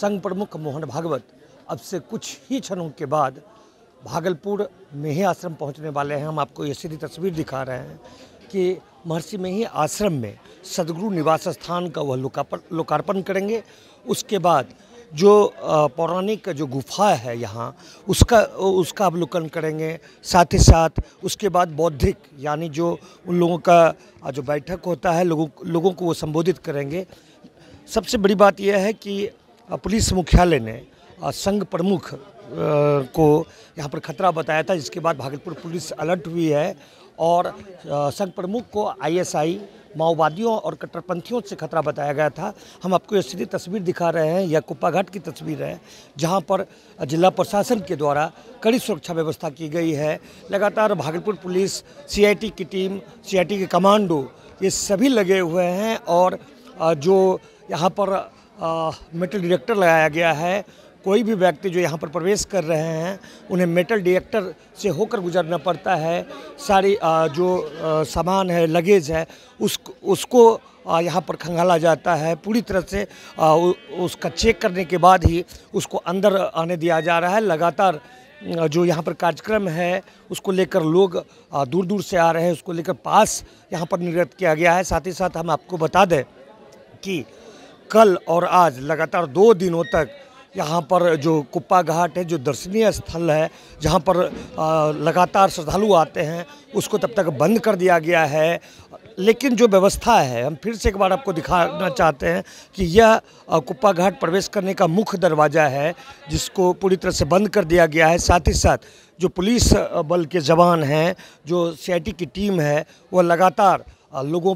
संघ प्रमुख मोहन भागवत अब से कुछ ही क्षणों के बाद भागलपुर में ही आश्रम पहुंचने वाले हैं हम आपको ये सीधी तस्वीर दिखा रहे हैं कि महर्षि में ही आश्रम में सदगुरु निवास स्थान का वह लोकार्पण करेंगे उसके बाद जो पौराणिक जो गुफा है यहाँ उसका उसका अवलोकन करेंगे साथ ही साथ उसके बाद बौद्धिक यानी जो उन लोगों का जो बैठक होता है लोगों लोगों को वो संबोधित करेंगे सबसे बड़ी बात यह है कि पुलिस मुख्यालय ने संघ प्रमुख को यहाँ पर खतरा बताया था जिसके बाद भागलपुर पुलिस अलर्ट हुई है और संघ प्रमुख को आईएसआई माओवादियों और कट्टरपंथियों से खतरा बताया गया था हम आपको ये सीधी तस्वीर दिखा रहे हैं या कुप्पाघाट की तस्वीर है जहां पर जिला प्रशासन के द्वारा कड़ी सुरक्षा व्यवस्था की गई है लगातार भागलपुर पुलिस सीआईटी की टीम सीआईटी के कमांडो ये सभी लगे हुए हैं और जो यहाँ पर मेटल डिटेक्टर लगाया गया है कोई भी व्यक्ति जो यहाँ पर प्रवेश कर रहे हैं उन्हें मेटल डिटेक्टर से होकर गुजरना पड़ता है सारी आ, जो आ, सामान है लगेज है उस उसको यहाँ पर खंगाला जाता है पूरी तरह से आ, उ, उसका चेक करने के बाद ही उसको अंदर आने दिया जा रहा है लगातार जो यहाँ पर कार्यक्रम है उसको लेकर लोग दूर दूर से आ रहे हैं उसको लेकर पास यहाँ पर निर्गत किया गया है साथ ही साथ हम आपको बता दें कि कल और आज लगातार दो दिनों तक यहाँ पर जो कुप्पा घाट है जो दर्शनीय स्थल है जहाँ पर लगातार श्रद्धालु आते हैं उसको तब तक बंद कर दिया गया है लेकिन जो व्यवस्था है हम फिर से एक बार आपको दिखाना चाहते हैं कि यह कुप्पा घाट प्रवेश करने का मुख्य दरवाज़ा है जिसको पूरी तरह से बंद कर दिया गया है साथ ही साथ जो पुलिस बल के जवान हैं जो सी की टीम है वह लगातार लोगों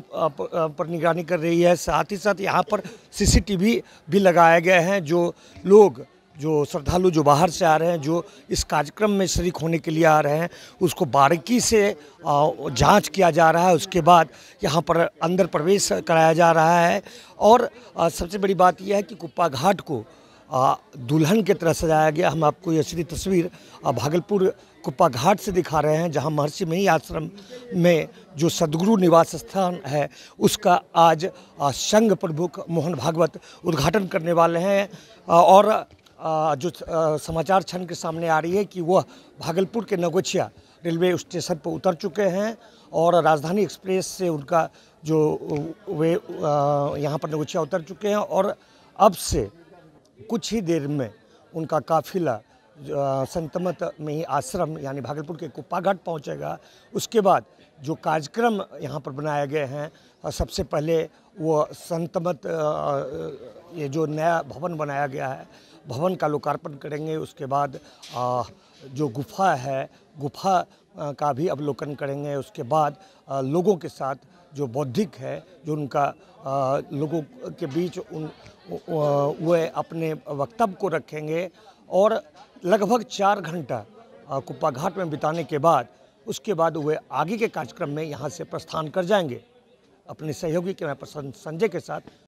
पर निगरानी कर रही है साथ ही साथ यहाँ पर सीसीटीवी भी लगाया गया है जो लोग जो श्रद्धालु जो बाहर से आ रहे हैं जो इस कार्यक्रम में शरीक होने के लिए आ रहे हैं उसको बारीकी से जांच किया जा रहा है उसके बाद यहाँ पर अंदर प्रवेश कराया जा रहा है और सबसे बड़ी बात यह है कि कुप्पा घाट को दुल्हन के तरह सजाया गया हम आपको ये सीधी तस्वीर भागलपुर कुप्पा घाट से दिखा रहे हैं जहां महर्षि मई आश्रम में जो सदगुरु निवास स्थान है उसका आज संघ प्रमुख मोहन भागवत उद्घाटन करने वाले हैं और जो समाचार क्षण के सामने आ रही है कि वह भागलपुर के नगोछिया रेलवे स्टेशन पर उतर चुके हैं और राजधानी एक्सप्रेस से उनका जो वे यहाँ पर नगोछिया उतर चुके हैं और अब से कुछ ही देर में उनका काफिला संतमत में ही आश्रम यानी भागलपुर के कुप्पाघाट पहुंचेगा पहुँचेगा उसके बाद जो कार्यक्रम यहाँ पर बनाए गए हैं सबसे पहले वो संतमत ये जो नया भवन बनाया गया है भवन का लोकार्पण करेंगे उसके बाद आ, जो गुफा है गुफा का भी अवलोकन करेंगे उसके बाद आ, लोगों के साथ जो बौद्धिक है जो उनका आ, लोगों के बीच उन वह अपने वक्तव्य को रखेंगे और लगभग चार घंटा कुप्पाघाट में बिताने के बाद उसके बाद वे आगे के कार्यक्रम में यहाँ से प्रस्थान कर जाएंगे अपने सहयोगी के मैं संजय के साथ